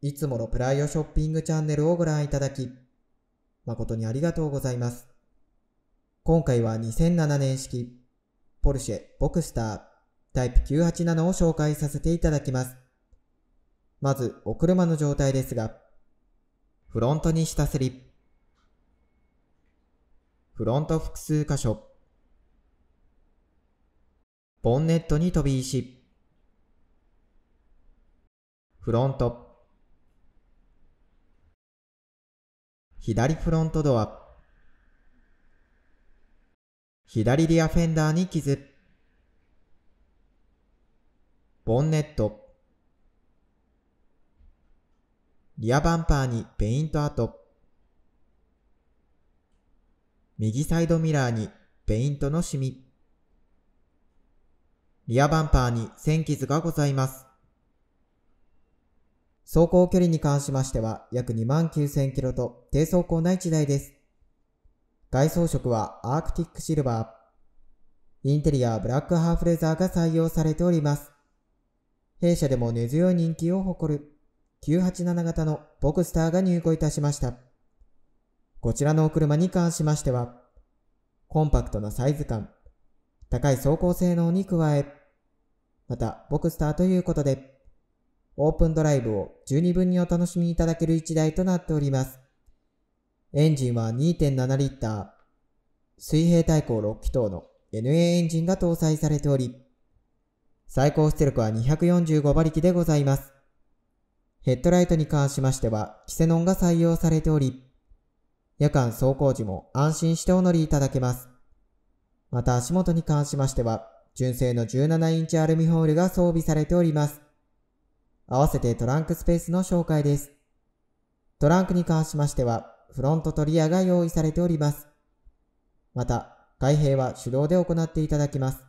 いつものプライオショッピングチャンネルをご覧いただき、誠にありがとうございます。今回は2007年式、ポルシェボクスタータイプ987を紹介させていただきます。まず、お車の状態ですが、フロントに下スリフロント複数箇所、ボンネットに飛び石、フロント、左フロントドア、左リアフェンダーに傷、ボンネット、リアバンパーにペイント跡、右サイドミラーにペイントのシミ、リアバンパーに線傷がございます。走行距離に関しましては約2万9000キロと低走行な1台です。外装色はアークティックシルバー。インテリアはブラックハーフレザーが採用されております。弊社でも根強い人気を誇る987型のボクスターが入庫いたしました。こちらのお車に関しましては、コンパクトなサイズ感、高い走行性能に加え、またボクスターということで、オープンドライブを十二分にお楽しみいただける一台となっております。エンジンは2.7リッター、水平対向6気筒の NA エンジンが搭載されており、最高出力は245馬力でございます。ヘッドライトに関しましては、キセノンが採用されており、夜間走行時も安心してお乗りいただけます。また足元に関しましては、純正の17インチアルミホイルが装備されております。合わせてトランクスペースの紹介です。トランクに関しましては、フロントトリアが用意されております。また、開閉は手動で行っていただきます。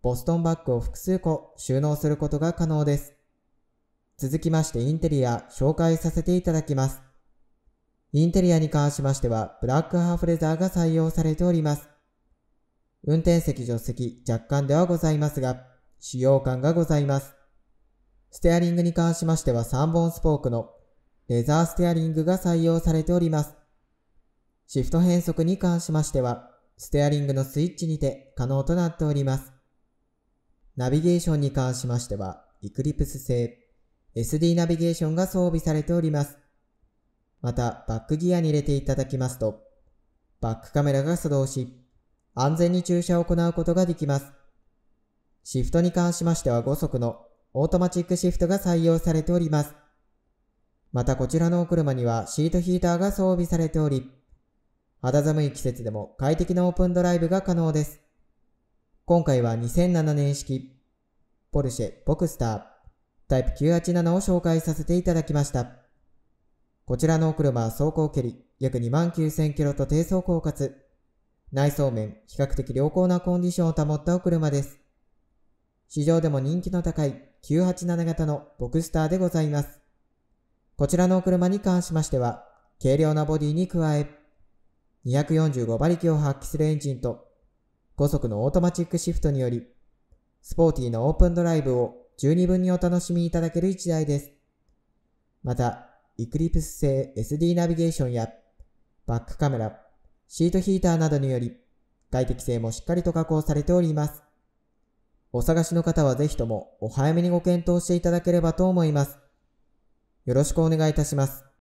ボストンバッグを複数個収納することが可能です。続きましてインテリア紹介させていただきます。インテリアに関しましては、ブラックハーフレザーが採用されております。運転席助手席若干ではございますが、使用感がございます。ステアリングに関しましては3本スポークのレザーステアリングが採用されております。シフト変速に関しましては、ステアリングのスイッチにて可能となっております。ナビゲーションに関しましては、l クリプス製、SD ナビゲーションが装備されております。また、バックギアに入れていただきますと、バックカメラが作動し、安全に駐車を行うことができます。シフトに関しましては5速のオートマチックシフトが採用されております。またこちらのお車にはシートヒーターが装備されており、肌寒い季節でも快適なオープンドライブが可能です。今回は2007年式、ポルシェ、ボクスター、タイプ987を紹介させていただきました。こちらのお車は走行距離約29,000万キロと低走行かつ、内装面、比較的良好なコンディションを保ったお車です。市場でも人気の高い987型のボクスターでございます。こちらのお車に関しましては、軽量なボディに加え、245馬力を発揮するエンジンと、5速のオートマチックシフトにより、スポーティーなオープンドライブを十二分にお楽しみいただける一台です。また、イクリプス製 SD ナビゲーションや、バックカメラ、シートヒーターなどにより、快適性もしっかりと加工されております。お探しの方はぜひともお早めにご検討していただければと思います。よろしくお願いいたします。